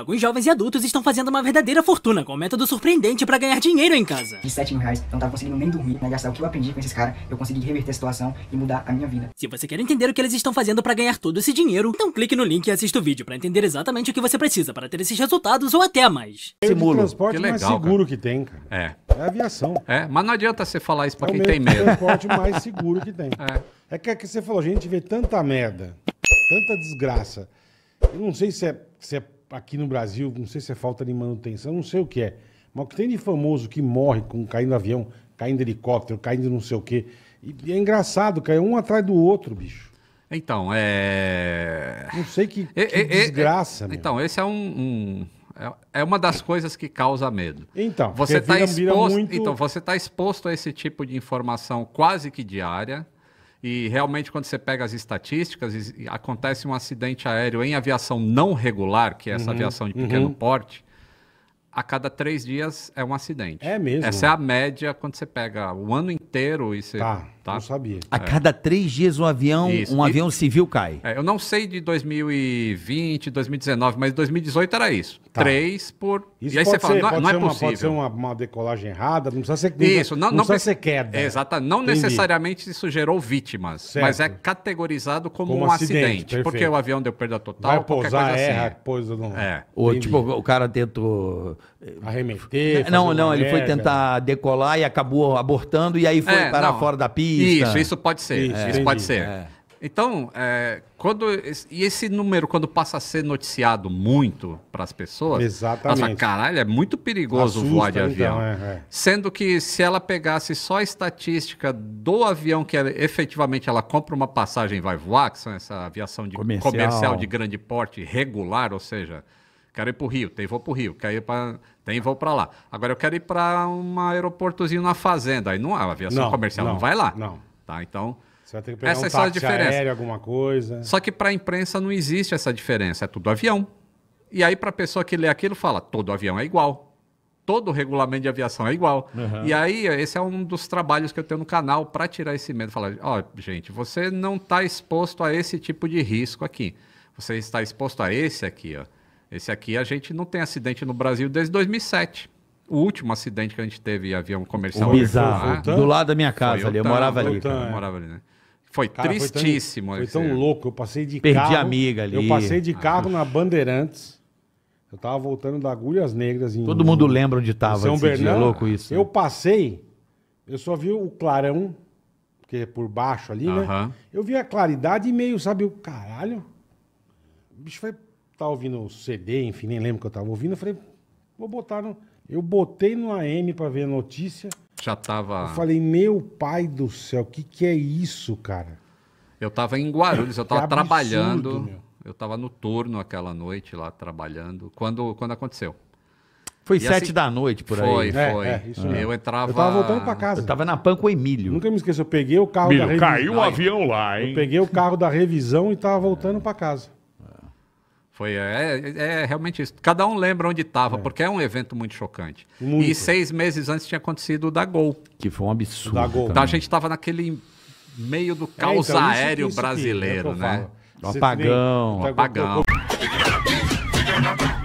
Alguns jovens e adultos estão fazendo uma verdadeira fortuna com um método surpreendente para ganhar dinheiro em casa. De 7 mil reais, não tava conseguindo nem dormir, né? Gastar o que eu aprendi com esses caras, eu consegui reverter a situação e mudar a minha vida. Se você quer entender o que eles estão fazendo para ganhar todo esse dinheiro, então clique no link e assista o vídeo para entender exatamente o que você precisa para ter esses resultados ou até mais. Simulo. transporte que legal, mais seguro cara. que tem, cara. É. É aviação. É, mas não adianta você falar isso para é quem tem medo. É o transporte mais seguro que tem. É. é que, é que você falou, a gente vê tanta merda, tanta desgraça. Eu não sei se é, se é aqui no Brasil, não sei se é falta de manutenção, não sei o que é. Mas o que tem de famoso que morre com caindo avião, caindo helicóptero, caindo não sei o quê. E é engraçado, caiu é um atrás do outro, bicho. Então, é. Não sei que, que é, desgraça. É, então, esse é um, um é, é uma das coisas que causa medo. Então, você está exposto, muito... então, você tá exposto a esse tipo de informação quase que diária. E realmente, quando você pega as estatísticas, acontece um acidente aéreo em aviação não regular, que é essa uhum, aviação de pequeno uhum. porte, a cada três dias é um acidente. É mesmo. Essa é a média quando você pega o ano inteiro e você tá. Tá? Não sabia. A é. cada três dias um avião, Isso. um E- avião civil cai. É, eu não sei de 2020, 2019, mas 2018 era isso. Tá. Três por. Isso e aí pode, você fala, ser, não, pode não é ser é possível. Pode ser uma, uma decolagem errada, não precisa ser, Isso, não, não, precisa ser queda. É, Exata, não Entendi. necessariamente isso gerou vítimas, Certo. mas é categorizado como, Como um acidente, acidente, porque o avião deu perda total, Vai pousar, coisa erra, assim. coisa não... É. O tipo, o cara tentou. Eh, Arremeter, fazer não, não, ele foi tentar decolar e acabou abortando e aí foi É, parar não. fora da pista. Isso, isso pode ser. Isso, é, isso pode ser. É. Então, é, quando e esse número quando passa a ser noticiado muito para as pessoas, Exatamente. ela fala, caralho, é muito perigoso Assusta, voar de então, avião. Então, é, é. Sendo que se ela pegasse só a estatística do avião que ela, efetivamente ela compra uma passagem e vai voar, que são essa aviação de comercial. comercial de grande porte regular, ou seja, quero ir para o Rio, tem voo para o Rio, quero ir para. Tem voo para lá. Agora eu quero ir para um aeroportozinho na fazenda. Aí não há aviação não, comercial não, não, vai lá. Não. Tá? Então. Você vai ter que pegar essa um é a diferença. Aéreo, alguma coisa. Só que para a imprensa não existe essa diferença, é tudo avião. E aí para a pessoa que lê aquilo fala, todo avião é igual todo regulamento de aviação é igual. Uhum. E aí, esse é um dos trabalhos que eu tenho no canal para tirar esse medo. Falar, ó, oh, gente, você não está exposto a esse tipo de risco aqui. Você está exposto a esse aqui, ó. Esse aqui a gente não tem acidente no Brasil desde 2007. O último acidente que a gente teve avião comercial. bizarro. do lado da minha casa ali. Eu morava ali. Eu morava ali, né? Foi cara, tristíssimo. Foi tão, foi tão louco. Eu passei de Perdi carro. Perdi amiga ali. Eu passei de ah. carro ah, na Bandeirantes. Eu tava voltando da Agulhas Negras. Em, Todo mundo lembra onde tava. São Bernardo. louco isso. Né? Eu passei, eu só vi o clarão, que é por baixo ali, uh -huh. né? Eu vi a claridade e meio, sabe, o caralho. O bicho foi tava ouvindo CD, enfim, nem lembro o que eu tava ouvindo. Eu falei, vou botar no. Eu botei no AM para ver a notícia. Já tava. Eu falei, meu pai do céu, o que, que é isso, cara? Eu tava em Guarulhos, eu tava absurdo, trabalhando. Meu. Eu tava no torno aquela noite lá trabalhando. Quando, quando aconteceu? Foi e sete assim, da noite por aí. Foi, foi. É, é, Eu entrava. Eu tava voltando pra casa. Eu tava na PAN com o Emílio. Nunca me esqueço, eu peguei o carro Milho, da revisão. Caiu um avião lá, hein? Eu peguei o carro da revisão e tava voltando é. pra casa. Foi, é, é, é, realmente isso. Cada um lembra onde estava, é. porque é um evento muito chocante. Muito. E seis meses antes tinha acontecido o da Gol. Que foi um absurdo. Da Gol. Então, a gente estava naquele meio do caos é, então, aéreo isso, isso é brasileiro, que, né? apagão. apagão. apagão.